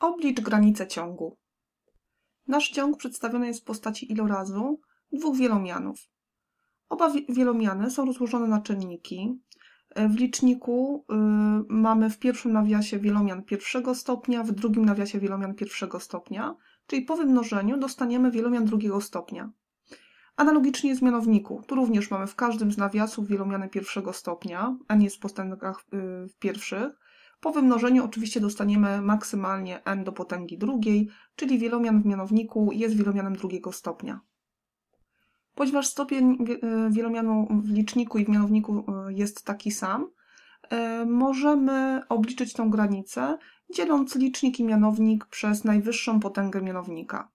Oblicz granicę ciągu. Nasz ciąg przedstawiony jest w postaci ilorazu dwóch wielomianów. Oba wielomiany są rozłożone na czynniki. E, w liczniku y, mamy w pierwszym nawiasie wielomian pierwszego stopnia, w drugim nawiasie wielomian pierwszego stopnia, czyli po wymnożeniu dostaniemy wielomian drugiego stopnia. Analogicznie jest w mianowniku. Tu również mamy w każdym z nawiasów wielomiany pierwszego stopnia, a nie w postępkach y, pierwszych po wymnożeniu oczywiście dostaniemy maksymalnie n do potęgi drugiej, czyli wielomian w mianowniku jest wielomianem drugiego stopnia. Ponieważ stopień y, wielomianu w liczniku i w mianowniku y, jest taki sam, y, możemy obliczyć tą granicę, dzieląc licznik i mianownik przez najwyższą potęgę mianownika.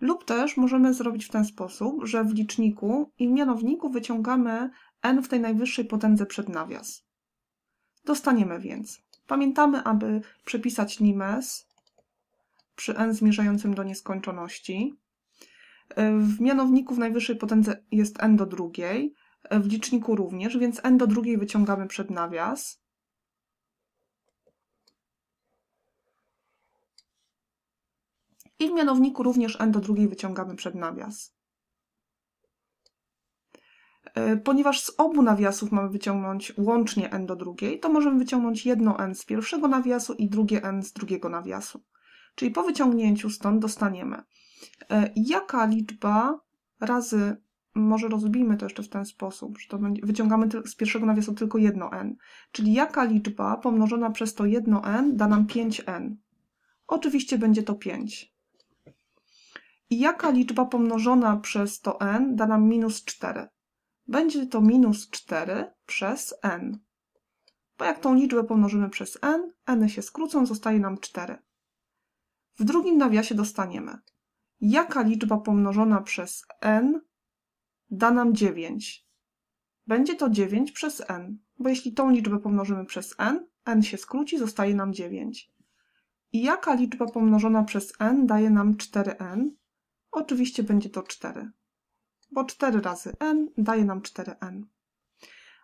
Lub też możemy zrobić w ten sposób, że w liczniku i w mianowniku wyciągamy n w tej najwyższej potędze przed nawias. Dostaniemy więc Pamiętamy, aby przepisać limes przy n zmierzającym do nieskończoności. W mianowniku w najwyższej potędze jest n do drugiej, w liczniku również, więc n do drugiej wyciągamy przed nawias. I w mianowniku również n do drugiej wyciągamy przed nawias. E, ponieważ z obu nawiasów mamy wyciągnąć łącznie n do drugiej, to możemy wyciągnąć jedno n z pierwszego nawiasu i drugie n z drugiego nawiasu. Czyli po wyciągnięciu stąd dostaniemy, e, jaka liczba razy, może rozbijmy to jeszcze w ten sposób, że to będzie, wyciągamy z pierwszego nawiasu tylko jedno n, czyli jaka liczba pomnożona przez to jedno n da nam 5n. Oczywiście będzie to 5. I jaka liczba pomnożona przez to n da nam minus 4 będzie to minus 4 przez n. Bo jak tą liczbę pomnożymy przez n, n się skrócą, zostaje nam 4. W drugim nawiasie dostaniemy, jaka liczba pomnożona przez n da nam 9. Będzie to 9 przez n, bo jeśli tą liczbę pomnożymy przez n, n się skróci, zostaje nam 9. I jaka liczba pomnożona przez n daje nam 4n? Oczywiście będzie to 4 bo 4 razy n daje nam 4n.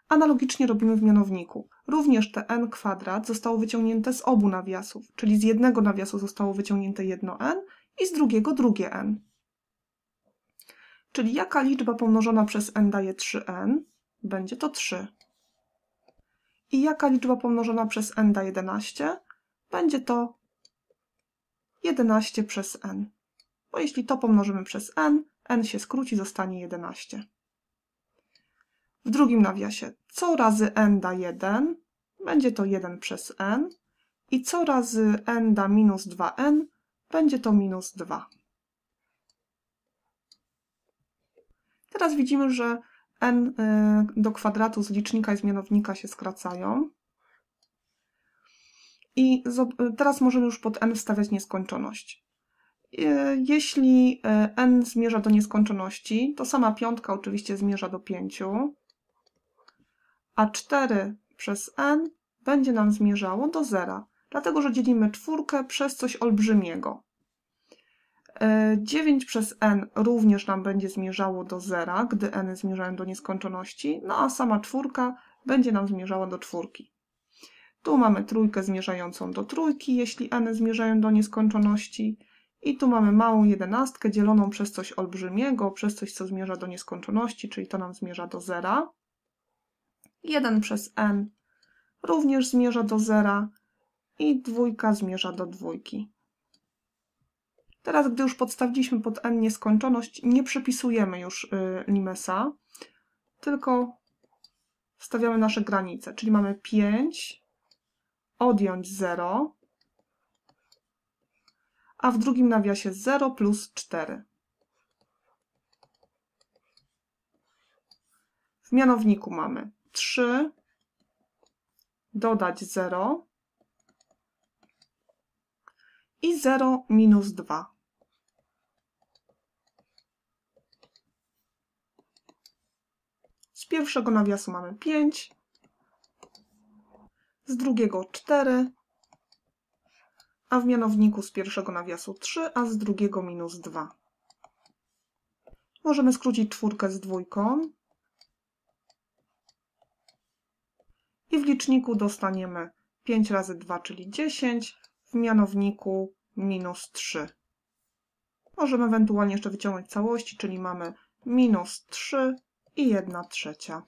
Analogicznie robimy w mianowniku. Również te n kwadrat zostało wyciągnięte z obu nawiasów, czyli z jednego nawiasu zostało wyciągnięte jedno n i z drugiego drugie n. Czyli jaka liczba pomnożona przez n daje 3n? Będzie to 3. I jaka liczba pomnożona przez n da 11? Będzie to 11 przez n. Bo jeśli to pomnożymy przez n, n się skróci, zostanie 11. W drugim nawiasie, co razy n da 1, będzie to 1 przez n i co razy n da minus 2n, będzie to minus 2. Teraz widzimy, że n y, do kwadratu z licznika i zmianownika się skracają. I y, teraz możemy już pod n wstawiać nieskończoność. E, jeśli e, n zmierza do nieskończoności, to sama piątka oczywiście zmierza do 5, a 4 przez n będzie nam zmierzało do zera, dlatego że dzielimy czwórkę przez coś olbrzymiego. 9 e, przez n również nam będzie zmierzało do zera, gdy n zmierzają do nieskończoności, no a sama czwórka będzie nam zmierzała do czwórki. Tu mamy trójkę zmierzającą do trójki, jeśli n zmierzają do nieskończoności, i tu mamy małą jedenastkę dzieloną przez coś olbrzymiego, przez coś, co zmierza do nieskończoności, czyli to nam zmierza do zera. 1 przez n również zmierza do zera i dwójka zmierza do dwójki. Teraz, gdy już podstawiliśmy pod n nieskończoność, nie przypisujemy już y, limesa, tylko stawiamy nasze granice, czyli mamy 5, odjąć 0, a w drugim nawiasie 0 plus 4. W mianowniku mamy 3, dodać 0 i 0 minus 2. Z pierwszego nawiasu mamy 5, z drugiego 4, a w mianowniku z pierwszego nawiasu 3, a z drugiego minus 2. Możemy skrócić czwórkę z dwójką i w liczniku dostaniemy 5 razy 2, czyli 10, w mianowniku minus 3. Możemy ewentualnie jeszcze wyciągnąć całości, czyli mamy minus 3 i 1 trzecia.